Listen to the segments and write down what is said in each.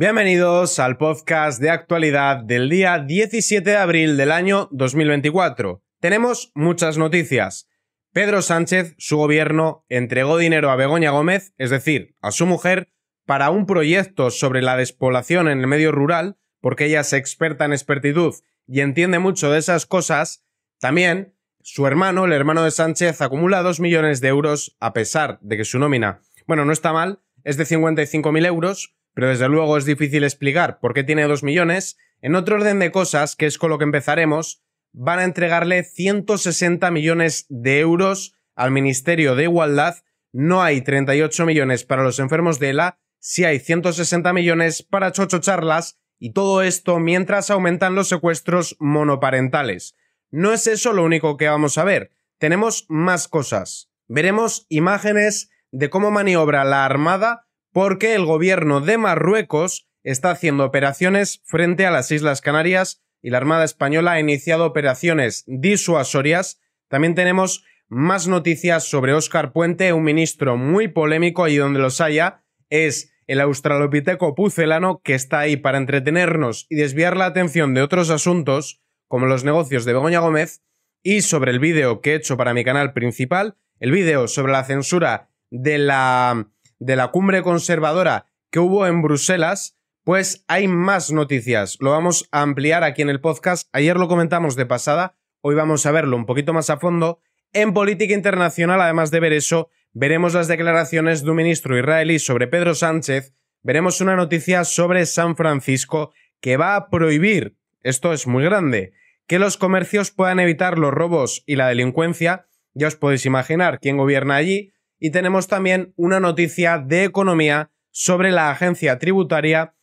Bienvenidos al podcast de actualidad del día 17 de abril del año 2024. Tenemos muchas noticias. Pedro Sánchez, su gobierno, entregó dinero a Begoña Gómez, es decir, a su mujer, para un proyecto sobre la despoblación en el medio rural, porque ella es experta en expertitud y entiende mucho de esas cosas. También, su hermano, el hermano de Sánchez, acumula 2 millones de euros a pesar de que su nómina, bueno, no está mal, es de 55.000 euros, pero desde luego es difícil explicar por qué tiene 2 millones, en otro orden de cosas, que es con lo que empezaremos, van a entregarle 160 millones de euros al Ministerio de Igualdad. No hay 38 millones para los enfermos de ELA, sí hay 160 millones para Chocho Charlas y todo esto mientras aumentan los secuestros monoparentales. No es eso lo único que vamos a ver, tenemos más cosas. Veremos imágenes de cómo maniobra la Armada porque el gobierno de Marruecos está haciendo operaciones frente a las Islas Canarias y la Armada Española ha iniciado operaciones disuasorias. También tenemos más noticias sobre Óscar Puente, un ministro muy polémico y donde los haya es el australopiteco Puzelano, que está ahí para entretenernos y desviar la atención de otros asuntos como los negocios de Begoña Gómez y sobre el vídeo que he hecho para mi canal principal, el vídeo sobre la censura de la de la cumbre conservadora que hubo en Bruselas, pues hay más noticias. Lo vamos a ampliar aquí en el podcast. Ayer lo comentamos de pasada, hoy vamos a verlo un poquito más a fondo. En política internacional, además de ver eso, veremos las declaraciones de un ministro israelí sobre Pedro Sánchez, veremos una noticia sobre San Francisco que va a prohibir, esto es muy grande, que los comercios puedan evitar los robos y la delincuencia. Ya os podéis imaginar quién gobierna allí, y tenemos también una noticia de economía sobre la agencia tributaria.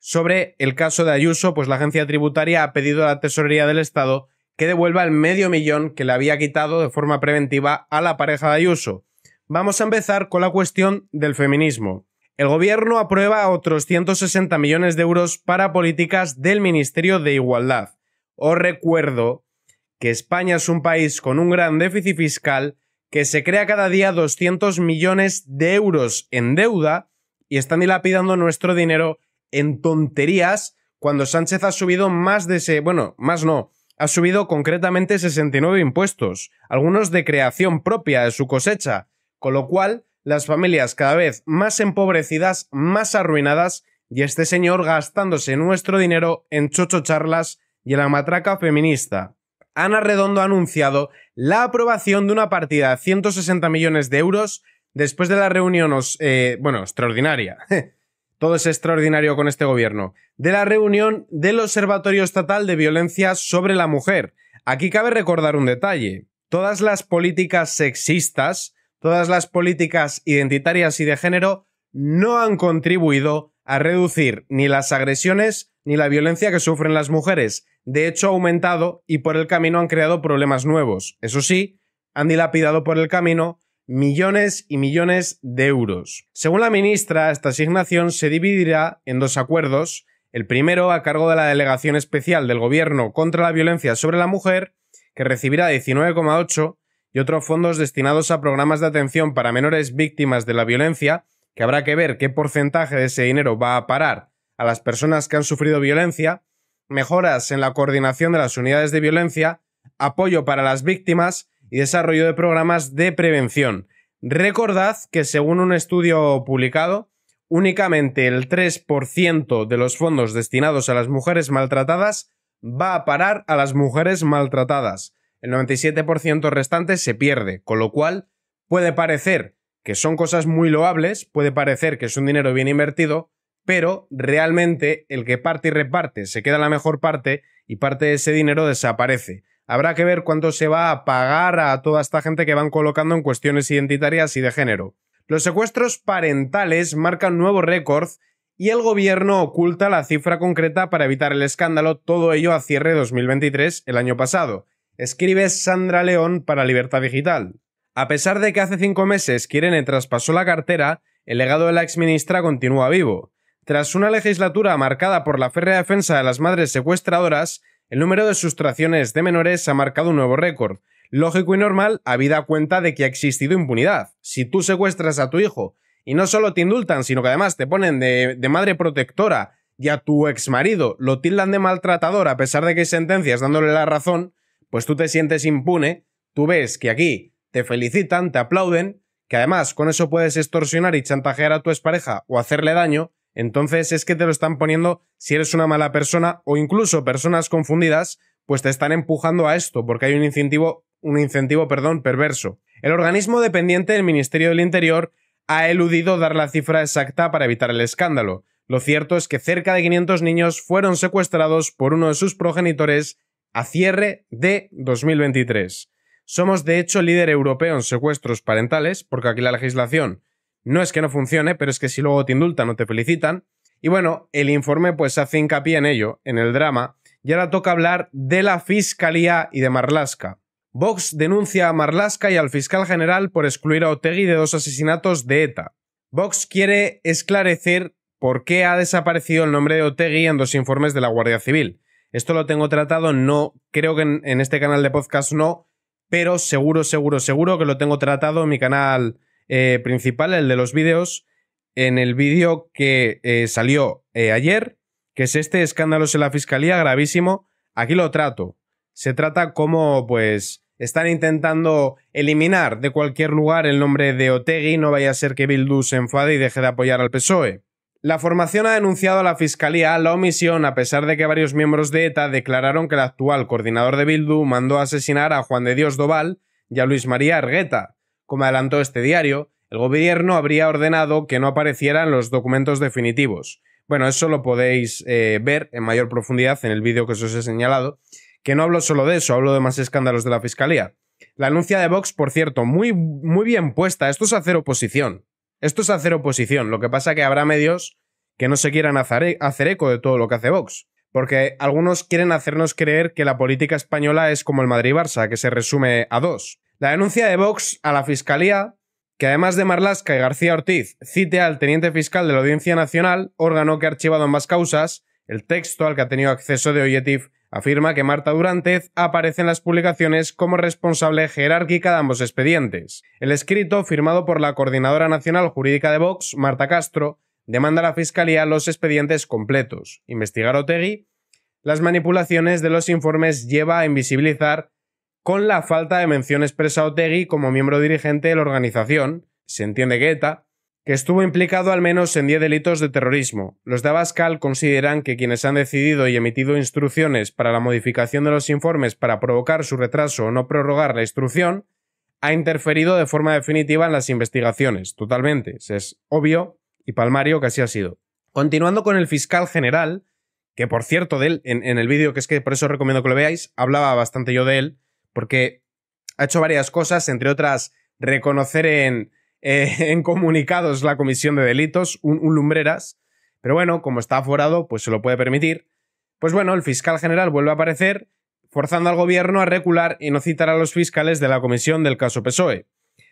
Sobre el caso de Ayuso, pues la agencia tributaria ha pedido a la Tesorería del Estado que devuelva el medio millón que le había quitado de forma preventiva a la pareja de Ayuso. Vamos a empezar con la cuestión del feminismo. El gobierno aprueba otros 160 millones de euros para políticas del Ministerio de Igualdad. Os recuerdo que España es un país con un gran déficit fiscal que se crea cada día 200 millones de euros en deuda y están dilapidando nuestro dinero en tonterías cuando Sánchez ha subido más de ese, bueno, más no, ha subido concretamente 69 impuestos, algunos de creación propia de su cosecha, con lo cual las familias cada vez más empobrecidas, más arruinadas, y este señor gastándose nuestro dinero en chocho charlas y en la matraca feminista. Ana Redondo ha anunciado la aprobación de una partida de 160 millones de euros después de la reunión, eh, bueno, extraordinaria. Todo es extraordinario con este gobierno. De la reunión del Observatorio Estatal de Violencia sobre la Mujer. Aquí cabe recordar un detalle. Todas las políticas sexistas, todas las políticas identitarias y de género no han contribuido a reducir ni las agresiones ni la violencia que sufren las mujeres de hecho ha aumentado y por el camino han creado problemas nuevos. Eso sí, han dilapidado por el camino millones y millones de euros. Según la ministra, esta asignación se dividirá en dos acuerdos, el primero a cargo de la Delegación Especial del Gobierno contra la Violencia sobre la Mujer, que recibirá 19,8, y otros fondos destinados a programas de atención para menores víctimas de la violencia, que habrá que ver qué porcentaje de ese dinero va a parar a las personas que han sufrido violencia, mejoras en la coordinación de las unidades de violencia, apoyo para las víctimas y desarrollo de programas de prevención. Recordad que según un estudio publicado, únicamente el 3% de los fondos destinados a las mujeres maltratadas va a parar a las mujeres maltratadas. El 97% restante se pierde, con lo cual puede parecer que son cosas muy loables, puede parecer que es un dinero bien invertido, pero realmente el que parte y reparte se queda la mejor parte y parte de ese dinero desaparece. Habrá que ver cuánto se va a pagar a toda esta gente que van colocando en cuestiones identitarias y de género. Los secuestros parentales marcan nuevos récords y el gobierno oculta la cifra concreta para evitar el escándalo, todo ello a cierre 2023, el año pasado. Escribe Sandra León para Libertad Digital. A pesar de que hace cinco meses Kirene traspasó la cartera, el legado de la exministra continúa vivo. Tras una legislatura marcada por la férrea defensa de las madres secuestradoras, el número de sustracciones de menores ha marcado un nuevo récord. Lógico y normal, habida cuenta de que ha existido impunidad. Si tú secuestras a tu hijo y no solo te indultan, sino que además te ponen de, madre protectora y a tu ex marido lo tildan de maltratador a pesar de que hay sentencias dándole la razón, pues tú te sientes impune, tú ves que aquí te felicitan, te aplauden, que además con eso puedes extorsionar y chantajear a tu expareja o hacerle daño, entonces es que te lo están poniendo si eres una mala persona o incluso personas confundidas, pues te están empujando a esto porque hay un incentivo, un incentivo, perdón, perverso. El organismo dependiente del Ministerio del Interior ha eludido dar la cifra exacta para evitar el escándalo. Lo cierto es que cerca de 500 niños fueron secuestrados por uno de sus progenitores a cierre de 2023. Somos de hecho líder europeo en secuestros parentales porque aquí la legislación no es que no funcione, pero es que si luego te indultan o te felicitan. Y bueno, el informe pues hace hincapié en ello, en el drama, y ahora toca hablar de la Fiscalía y de Marlaska. Vox denuncia a Marlaska y al fiscal general por excluir a Otegui de dos asesinatos de ETA. Vox quiere esclarecer por qué ha desaparecido el nombre de Otegui en dos informes de la Guardia Civil. Esto lo tengo tratado, no creo que en, este canal de podcast no, pero seguro, seguro, seguro que lo tengo tratado en mi canal eh, principal, el de los vídeos, en el vídeo que eh, salió eh, ayer, que es este escándalo en la fiscalía gravísimo. Aquí lo trato. Se trata como, pues, están intentando eliminar de cualquier lugar el nombre de Otegui, no vaya a ser que Bildu se enfade y deje de apoyar al PSOE. La formación ha denunciado a la Fiscalía la omisión a pesar de que varios miembros de ETA declararon que el actual coordinador de Bildu mandó a asesinar a Juan de Dios Doval y a Luis María Argueta, como adelantó este diario, el gobierno habría ordenado que no aparecieran los documentos definitivos. Bueno, eso lo podéis eh, ver en mayor profundidad en el vídeo que os he señalado, que no hablo solo de eso, hablo de más escándalos de la Fiscalía. La anuncia de Vox, por cierto, muy, muy bien puesta, esto es hacer oposición. Esto es hacer oposición, lo que pasa es que habrá medios que no se quieran hacer eco de todo lo que hace Vox. Porque algunos quieren hacernos creer que la política española es como el Madrid-Barça, que se resume a dos. La denuncia de Vox a la Fiscalía, que además de Marlasca y García Ortiz cite al teniente fiscal de la Audiencia Nacional, órgano que ha archivado ambas causas, el texto al que ha tenido acceso de Oyetif afirma que Marta Durantez aparece en las publicaciones como responsable jerárquica de ambos expedientes. El escrito, firmado por la Coordinadora Nacional Jurídica de Vox, Marta Castro, demanda a la Fiscalía los expedientes completos, investigar Otegui, las manipulaciones de los informes lleva a invisibilizar con la falta de mención expresa a Otegi como miembro dirigente de la organización. Se entiende que ETA, que estuvo implicado al menos en 10 delitos de terrorismo. Los de Abascal consideran que quienes han decidido y emitido instrucciones para la modificación de los informes para provocar su retraso o no prorrogar la instrucción, ha interferido de forma definitiva en las investigaciones, totalmente. Es obvio y palmario que así ha sido. Continuando con el fiscal general, que por cierto, de él, en, en el vídeo, que es que por eso recomiendo que lo veáis, hablaba bastante yo de él, porque ha hecho varias cosas, entre otras reconocer en, comunicados la comisión de delitos, un, lumbreras, pero bueno, como está aforado, pues se lo puede permitir. Pues bueno, el fiscal general vuelve a aparecer, forzando al gobierno a recular y no citar a los fiscales de la comisión del caso PSOE.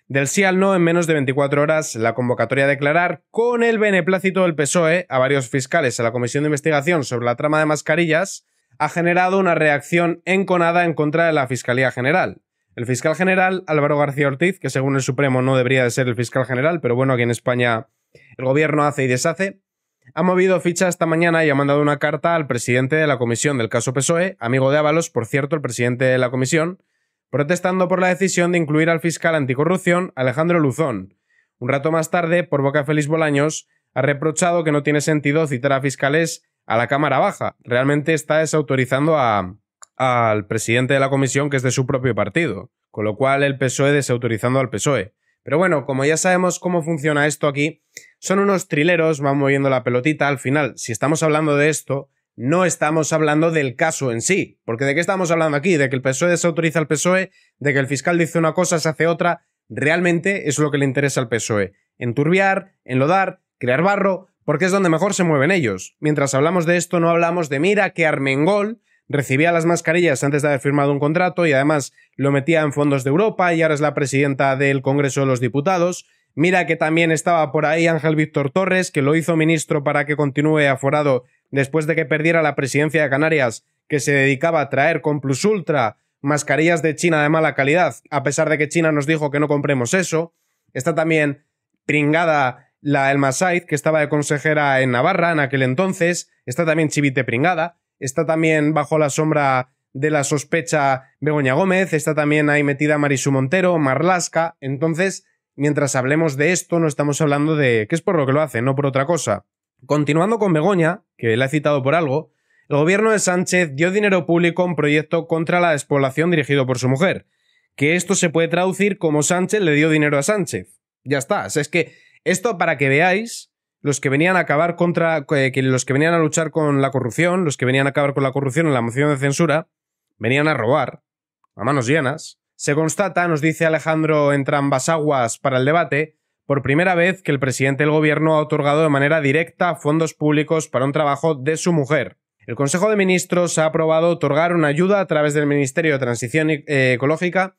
Del sí al no, en menos de 24 horas, la convocatoria a declarar, con el beneplácito del PSOE, a varios fiscales a la Comisión de Investigación sobre la trama de mascarillas, ha generado una reacción enconada en contra de la Fiscalía General. El fiscal general Álvaro García Ortiz, que según el Supremo no debería de ser el fiscal general, pero bueno, aquí en España el gobierno hace y deshace, ha movido ficha esta mañana y ha mandado una carta al presidente de la comisión del caso PSOE, amigo de Ábalos, por cierto, el presidente de la comisión, protestando por la decisión de incluir al fiscal anticorrupción Alejandro Luzón. Un rato más tarde, por boca de Bolaños, ha reprochado que no tiene sentido citar a fiscales a la Cámara Baja. Realmente está desautorizando a, al presidente de la comisión que es de su propio partido, con lo cual el PSOE desautorizando al PSOE. Pero bueno, como ya sabemos cómo funciona esto aquí, son unos trileros, van moviendo la pelotita al final. Si estamos hablando de esto, no estamos hablando del caso en sí, porque ¿de qué estamos hablando aquí? De que el PSOE desautoriza al PSOE, de que el fiscal dice una cosa, se hace otra. Realmente es lo que le interesa al PSOE. Enturbiar, enlodar, crear barro, porque es donde mejor se mueven ellos. Mientras hablamos de esto, no hablamos de mira que Armengol recibía las mascarillas antes de haber firmado un contrato y además lo metía en fondos de Europa y ahora es la presidenta del Congreso de los Diputados. Mira que también estaba por ahí Ángel Víctor Torres, que lo hizo ministro para que continúe aforado después de que perdiera la presidencia de Canarias, que se dedicaba a traer con Plus Ultra mascarillas de China de mala calidad, a pesar de que China nos dijo que no compremos eso. Está también pringada la Said, que estaba de consejera en Navarra en aquel entonces, está también Chivite Pringada, está también bajo la sombra de la sospecha Begoña Gómez, está también ahí metida Marisu Montero, Marlasca, entonces, mientras hablemos de esto, no estamos hablando de qué es por lo que lo hace, no por otra cosa. Continuando con Begoña, que la he citado por algo, el gobierno de Sánchez dio dinero público a un proyecto contra la despoblación dirigido por su mujer, que esto se puede traducir como Sánchez le dio dinero a Sánchez. Ya está, es que esto para que veáis los que venían a acabar contra. Eh, los que venían a luchar con la corrupción, los que venían a acabar con la corrupción en la moción de censura, venían a robar a manos llenas. Se constata, nos dice Alejandro entre aguas para el debate, por primera vez que el presidente del gobierno ha otorgado de manera directa fondos públicos para un trabajo de su mujer. El Consejo de Ministros ha aprobado otorgar una ayuda a través del Ministerio de Transición eh, Ecológica,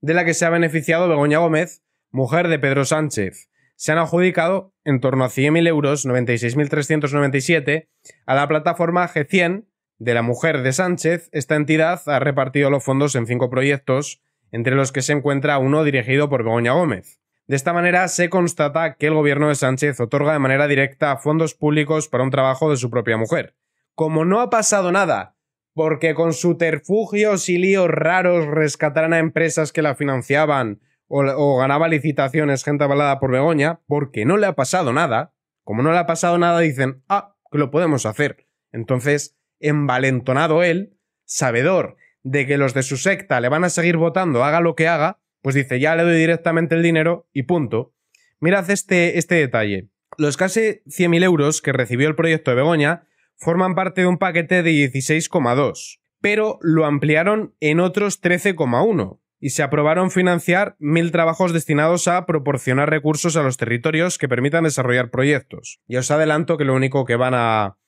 de la que se ha beneficiado Begoña Gómez, mujer de Pedro Sánchez se han adjudicado en torno a 100.000 euros, 96.397, a la plataforma G100 de la mujer de Sánchez. Esta entidad ha repartido los fondos en cinco proyectos, entre los que se encuentra uno dirigido por Begoña Gómez. De esta manera se constata que el gobierno de Sánchez otorga de manera directa fondos públicos para un trabajo de su propia mujer. Como no ha pasado nada, porque con subterfugios y líos raros rescatarán a empresas que la financiaban, o, ganaba licitaciones gente avalada por Begoña, porque no le ha pasado nada. Como no le ha pasado nada, dicen, ah, que lo podemos hacer. Entonces, envalentonado él, sabedor de que los de su secta le van a seguir votando, haga lo que haga, pues dice, ya le doy directamente el dinero y punto. Mirad este, este detalle. Los casi 100.000 euros que recibió el proyecto de Begoña forman parte de un paquete de 16,2, pero lo ampliaron en otros 13,1 y se aprobaron financiar mil trabajos destinados a proporcionar recursos a los territorios que permitan desarrollar proyectos. Y os adelanto que lo único que van a,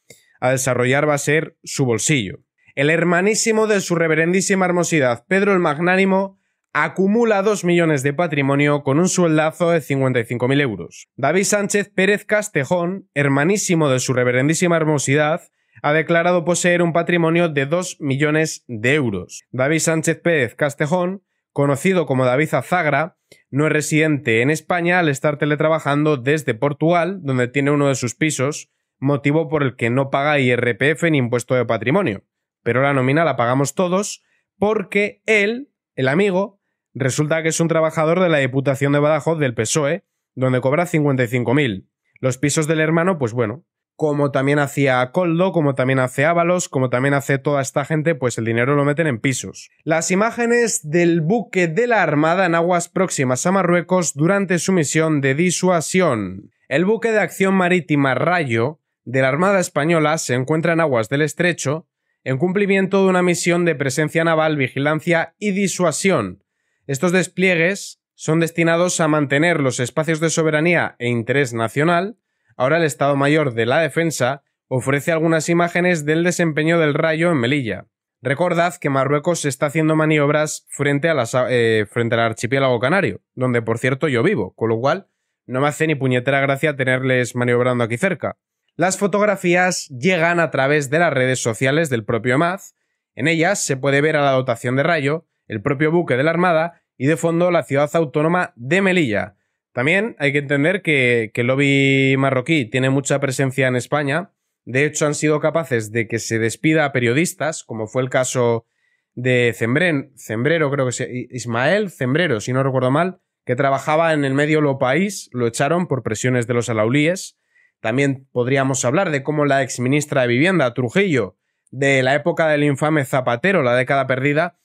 a desarrollar va a ser su bolsillo. El hermanísimo de su reverendísima hermosidad, Pedro el Magnánimo, acumula 2 millones de patrimonio con un sueldazo de 55.000 euros. David Sánchez Pérez Castejón, hermanísimo de su reverendísima hermosidad, ha declarado poseer un patrimonio de 2 millones de euros. David Sánchez Pérez Castejón conocido como David Azagra, no es residente en España al estar teletrabajando desde Portugal, donde tiene uno de sus pisos, motivo por el que no paga IRPF ni impuesto de patrimonio. Pero la nómina la pagamos todos porque él, el amigo, resulta que es un trabajador de la Diputación de Badajoz del PSOE, donde cobra 55.000. Los pisos del hermano, pues bueno, como también hacía Coldo, como también hace Ábalos, como también hace toda esta gente, pues el dinero lo meten en pisos. Las imágenes del buque de la Armada en aguas próximas a Marruecos durante su misión de disuasión. El buque de acción marítima Rayo de la Armada Española se encuentra en aguas del Estrecho en cumplimiento de una misión de presencia naval, vigilancia y disuasión. Estos despliegues son destinados a mantener los espacios de soberanía e interés nacional ahora el Estado Mayor de la Defensa, ofrece algunas imágenes del desempeño del rayo en Melilla. Recordad que Marruecos está haciendo maniobras frente, eh, frente al archipiélago canario, donde por cierto yo vivo, con lo cual no me hace ni puñetera gracia tenerles maniobrando aquí cerca. Las fotografías llegan a través de las redes sociales del propio Maz. En ellas se puede ver a la dotación de rayo, el propio buque de la Armada y de fondo la ciudad autónoma de Melilla, también hay que entender que, el lobby marroquí tiene mucha presencia en España. De hecho, han sido capaces de que se despida a periodistas, como fue el caso de Cembrero, creo que es Ismael Zembrero, si no recuerdo mal, que trabajaba en el medio Lo País, lo echaron por presiones de los alaulíes. También podríamos hablar de cómo la exministra de Vivienda, Trujillo, de la época del infame Zapatero, la década perdida,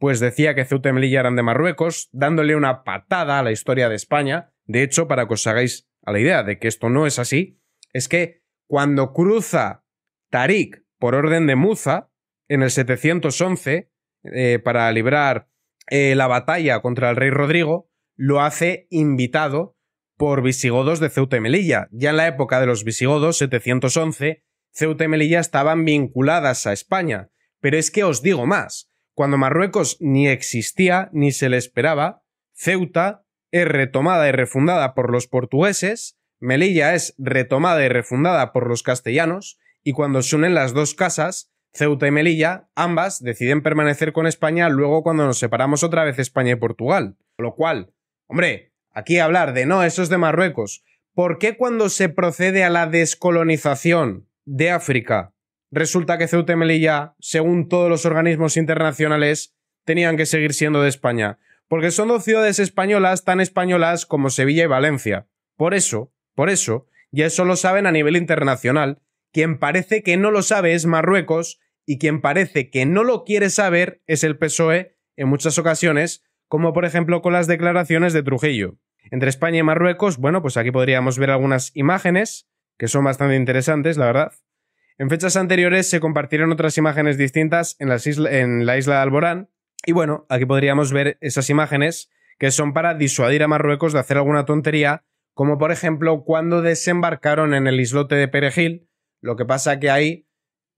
pues decía que Ceuta y Melilla eran de Marruecos, dándole una patada a la historia de España. De hecho, para que os hagáis a la idea de que esto no es así, es que cuando cruza Tarik por orden de Muza, en el 711, eh, para librar eh, la batalla contra el rey Rodrigo, lo hace invitado por visigodos de Ceuta y Melilla. Ya en la época de los visigodos, 711, Ceuta y Melilla estaban vinculadas a España. Pero es que os digo más, cuando Marruecos ni existía ni se le esperaba, Ceuta es retomada y refundada por los portugueses, Melilla es retomada y refundada por los castellanos, y cuando se unen las dos casas, Ceuta y Melilla, ambas deciden permanecer con España luego cuando nos separamos otra vez España y Portugal. Lo cual, hombre, aquí hablar de no, eso es de Marruecos. ¿Por qué cuando se procede a la descolonización de África resulta que Ceuta y Melilla, según todos los organismos internacionales, tenían que seguir siendo de España. Porque son dos ciudades españolas tan españolas como Sevilla y Valencia. Por eso, por eso, y eso lo saben a nivel internacional, quien parece que no lo sabe es Marruecos y quien parece que no lo quiere saber es el PSOE en muchas ocasiones, como por ejemplo con las declaraciones de Trujillo. Entre España y Marruecos, bueno, pues aquí podríamos ver algunas imágenes que son bastante interesantes, la verdad. En fechas anteriores se compartieron otras imágenes distintas en, la isla de Alborán. Y bueno, aquí podríamos ver esas imágenes que son para disuadir a Marruecos de hacer alguna tontería, como por ejemplo cuando desembarcaron en el islote de Perejil. Lo que pasa que ahí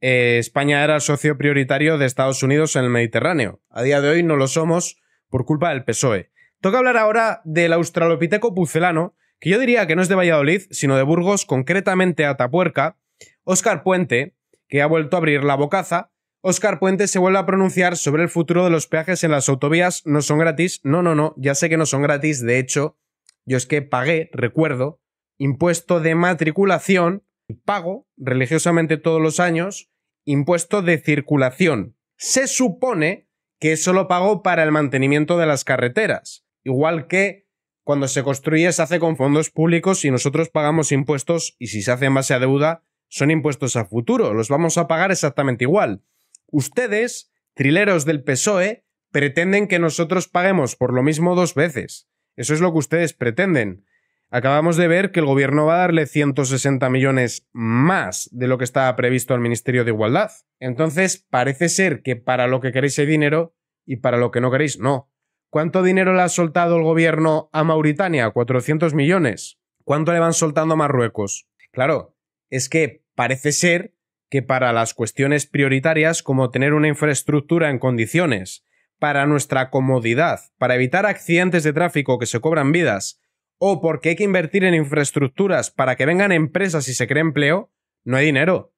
eh, España era socio prioritario de Estados Unidos en el Mediterráneo. A día de hoy no lo somos por culpa del PSOE. Toca hablar ahora del australopiteco pucelano, que yo diría que no es de Valladolid, sino de Burgos, concretamente Atapuerca, Oscar Puente, que ha vuelto a abrir la bocaza, Oscar Puente se vuelve a pronunciar sobre el futuro de los peajes en las autovías. No son gratis. No, no, no, ya sé que no son gratis. De hecho, yo es que pagué, recuerdo, impuesto de matriculación, pago religiosamente todos los años, impuesto de circulación. Se supone que eso lo pago para el mantenimiento de las carreteras. Igual que cuando se construye se hace con fondos públicos y nosotros pagamos impuestos y si se hace en base a deuda son impuestos a futuro, los vamos a pagar exactamente igual. Ustedes, trileros del PSOE, pretenden que nosotros paguemos por lo mismo dos veces. Eso es lo que ustedes pretenden. Acabamos de ver que el gobierno va a darle 160 millones más de lo que estaba previsto al Ministerio de Igualdad. Entonces, parece ser que para lo que queréis hay dinero y para lo que no queréis no. ¿Cuánto dinero le ha soltado el gobierno a Mauritania? 400 millones. ¿Cuánto le van soltando a Marruecos? Claro, es que Parece ser que para las cuestiones prioritarias como tener una infraestructura en condiciones, para nuestra comodidad, para evitar accidentes de tráfico que se cobran vidas, o porque hay que invertir en infraestructuras para que vengan empresas y se cree empleo, no hay dinero.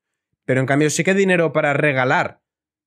Pero en cambio sí que hay dinero para regalar,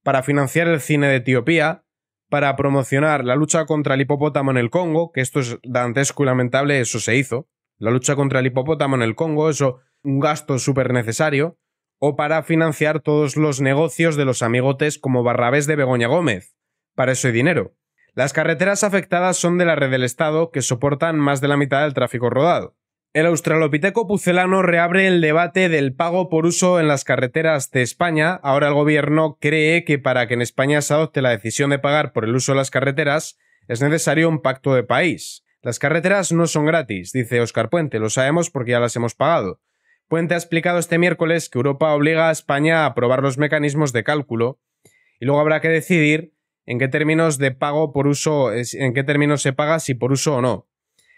para financiar el cine de Etiopía, para promocionar la lucha contra el hipopótamo en el Congo, que esto es dantesco y lamentable, eso se hizo. La lucha contra el hipopótamo en el Congo, eso un gasto súper necesario, o para financiar todos los negocios de los amigotes como Barrabés de Begoña Gómez. Para eso hay dinero. Las carreteras afectadas son de la red del Estado, que soportan más de la mitad del tráfico rodado. El australopiteco pucelano reabre el debate del pago por uso en las carreteras de España. Ahora el gobierno cree que para que en España se adopte la decisión de pagar por el uso de las carreteras es necesario un pacto de país. Las carreteras no son gratis, dice Oscar Puente, lo sabemos porque ya las hemos pagado. Puente ha explicado este miércoles que Europa obliga a España a aprobar los mecanismos de cálculo y luego habrá que decidir en qué términos de pago por uso, en qué términos se paga, si por uso o no.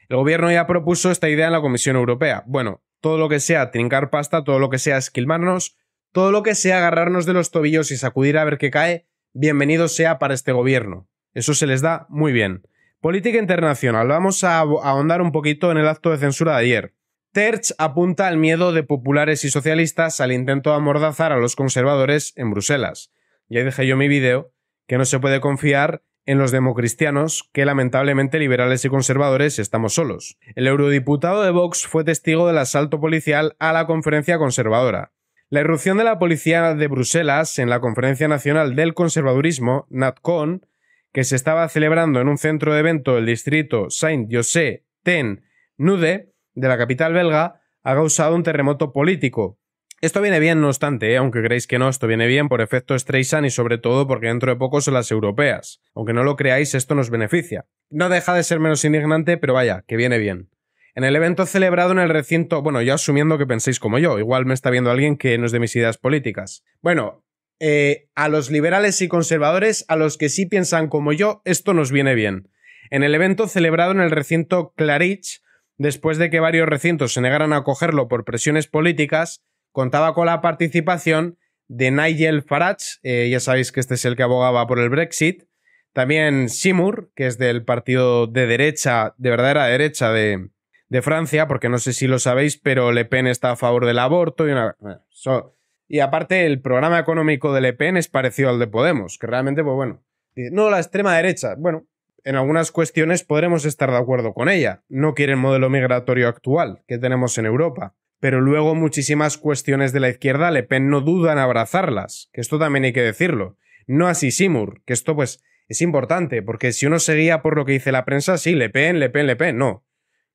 El gobierno ya propuso esta idea en la Comisión Europea. Bueno, todo lo que sea trincar pasta, todo lo que sea esquilmarnos, todo lo que sea agarrarnos de los tobillos y sacudir a ver qué cae, bienvenido sea para este gobierno. Eso se les da muy bien. Política internacional. Vamos a ahondar un poquito en el acto de censura de ayer. Search apunta al miedo de populares y socialistas al intento de amordazar a los conservadores en Bruselas. Ya dije yo mi vídeo que no se puede confiar en los democristianos, que lamentablemente liberales y conservadores estamos solos. El eurodiputado de Vox fue testigo del asalto policial a la conferencia conservadora. La irrupción de la policía de Bruselas en la Conferencia Nacional del Conservadurismo, NatCon, que se estaba celebrando en un centro de evento del distrito Saint-José-Ten-Nude, de la capital belga ha causado un terremoto político. Esto viene bien, no obstante, ¿eh? aunque creéis que no, esto viene bien por efecto Streisand y sobre todo porque dentro de poco son las europeas. Aunque no lo creáis, esto nos beneficia. No deja de ser menos indignante, pero vaya, que viene bien. En el evento celebrado en el recinto, bueno, yo asumiendo que penséis como yo, igual me está viendo alguien que no es de mis ideas políticas. Bueno, eh, a los liberales y conservadores, a los que sí piensan como yo, esto nos viene bien. En el evento celebrado en el recinto Claridge después de que varios recintos se negaran a acogerlo por presiones políticas, contaba con la participación de Nigel Farage, eh, ya sabéis que este es el que abogaba por el Brexit, también Seymour, que es del partido de derecha, de verdadera derecha de, Francia, porque no sé si lo sabéis, pero Le Pen está a favor del aborto y y aparte, el programa económico de Le Pen es parecido al de Podemos, que realmente, pues bueno, no la extrema derecha. Bueno, en algunas cuestiones podremos estar de acuerdo con ella. No quiere el modelo migratorio actual que tenemos en Europa. Pero luego muchísimas cuestiones de la izquierda Le Pen no duda en abrazarlas, que esto también hay que decirlo. No así Simur, que esto pues es importante, porque si uno seguía por lo que dice la prensa, sí, Le Pen, Le Pen, Le Pen, no.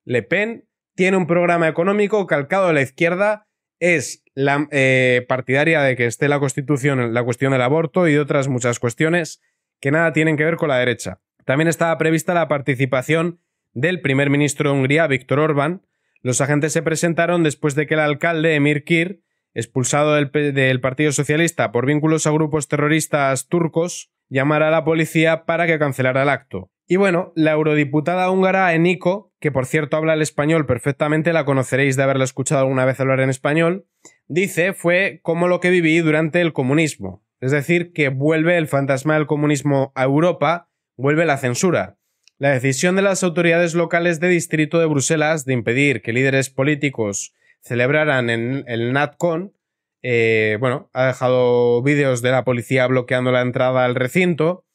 Le Pen tiene un programa económico calcado a la izquierda, es la, eh, partidaria de que esté la Constitución, la cuestión del aborto y otras muchas cuestiones que nada tienen que ver con la derecha. También estaba prevista la participación del primer ministro de Hungría, Víctor Orbán. Los agentes se presentaron después de que el alcalde Emir Kir, expulsado del, Partido Socialista por vínculos a grupos terroristas turcos, llamara a la policía para que cancelara el acto. Y bueno, la eurodiputada húngara Eniko, que por cierto habla el español perfectamente, la conoceréis de haberla escuchado alguna vez hablar en español, dice fue como lo que viví durante el comunismo. Es decir, que vuelve el fantasma del comunismo a Europa vuelve la censura. La decisión de las autoridades locales de distrito de Bruselas de impedir que líderes políticos celebraran en el NatCon, eh, bueno, ha dejado vídeos de la policía bloqueando la entrada al recinto,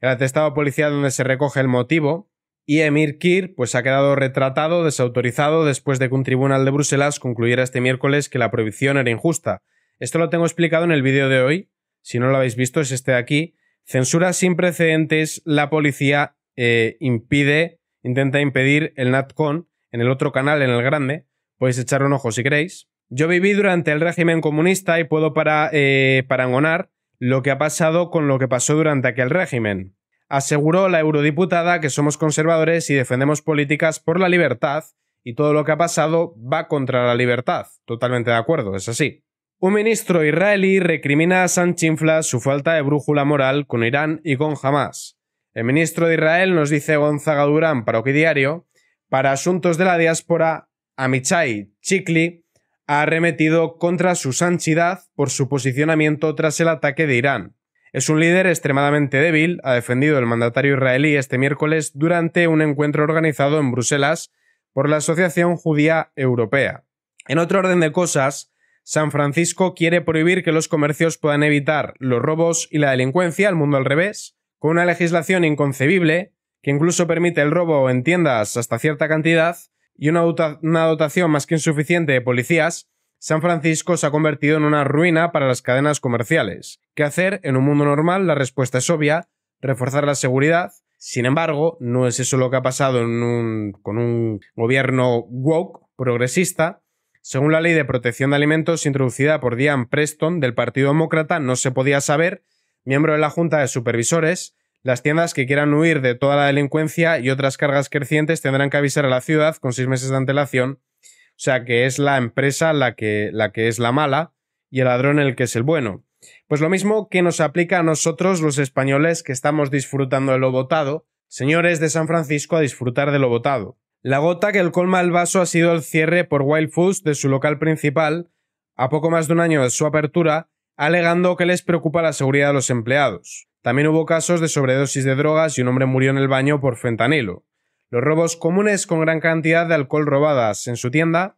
el atestado policía donde se recoge el motivo, y Emir Kir pues, ha quedado retratado, desautorizado, después de que un tribunal de Bruselas concluyera este miércoles que la prohibición era injusta. Esto lo tengo explicado en el vídeo de hoy, si no lo habéis visto es este de aquí, Censura sin precedentes, la policía eh, impide, intenta impedir el NatCon en el otro canal, en el grande. Podéis echar un ojo si queréis. Yo viví durante el régimen comunista y puedo para, eh, parangonar lo que ha pasado con lo que pasó durante aquel régimen. Aseguró la eurodiputada que somos conservadores y defendemos políticas por la libertad y todo lo que ha pasado va contra la libertad. Totalmente de acuerdo, es así. Un ministro israelí recrimina a Sanchinfla su falta de brújula moral con Irán y con Hamas. El ministro de Israel nos dice Gonzaga Durán para Oquidiario, Diario, para asuntos de la diáspora, Amichai Chikli ha arremetido contra su sanchidad por su posicionamiento tras el ataque de Irán. Es un líder extremadamente débil, ha defendido el mandatario israelí este miércoles durante un encuentro organizado en Bruselas por la Asociación Judía Europea. En otro orden de cosas, San Francisco quiere prohibir que los comercios puedan evitar los robos y la delincuencia, al mundo al revés, con una legislación inconcebible que incluso permite el robo en tiendas hasta cierta cantidad y una, dotación más que insuficiente de policías, San Francisco se ha convertido en una ruina para las cadenas comerciales. ¿Qué hacer? En un mundo normal la respuesta es obvia, reforzar la seguridad. Sin embargo, no es eso lo que ha pasado con un gobierno woke, progresista, según la ley de protección de alimentos introducida por Diane Preston del Partido Demócrata, no se podía saber, miembro de la Junta de Supervisores, las tiendas que quieran huir de toda la delincuencia y otras cargas crecientes tendrán que avisar a la ciudad con seis meses de antelación. O sea que es la empresa la que, la que es la mala y el ladrón el que es el bueno. Pues lo mismo que nos aplica a nosotros los españoles que estamos disfrutando de lo votado. Señores de San Francisco, a disfrutar de lo votado. La gota que el colma al vaso ha sido el cierre por Wild Foods de su local principal, a poco más de un año de su apertura, alegando que les preocupa la seguridad de los empleados. También hubo casos de sobredosis de drogas y un hombre murió en el baño por fentanilo. Los robos comunes con gran cantidad de alcohol robadas en su tienda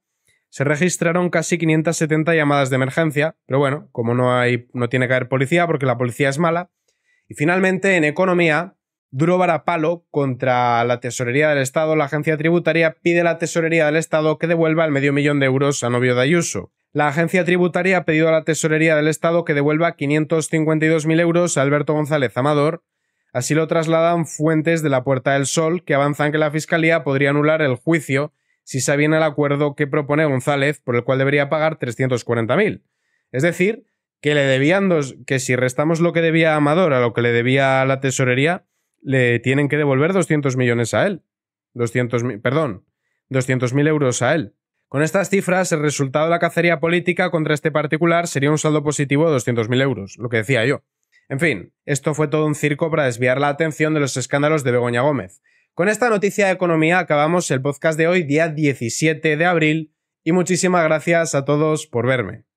se registraron casi 570 llamadas de emergencia, pero bueno, como no hay no tiene que haber policía porque la policía es mala. Y finalmente en economía Duro varapalo contra la Tesorería del Estado, la agencia tributaria pide a la Tesorería del Estado que devuelva el medio millón de euros a novio de Ayuso. La agencia tributaria ha pedido a la Tesorería del Estado que devuelva 552.000 euros a Alberto González Amador. Así lo trasladan fuentes de la Puerta del Sol que avanzan que la Fiscalía podría anular el juicio si se aviene el acuerdo que propone González por el cual debería pagar 340.000. Es decir, que le debían dos, que si restamos lo que debía Amador a lo que le debía la tesorería, le tienen que devolver 200 millones a él. 200, perdón, mil euros a él. Con estas cifras, el resultado de la cacería política contra este particular sería un saldo positivo de mil euros, lo que decía yo. En fin, esto fue todo un circo para desviar la atención de los escándalos de Begoña Gómez. Con esta noticia de economía acabamos el podcast de hoy, día 17 de abril, y muchísimas gracias a todos por verme.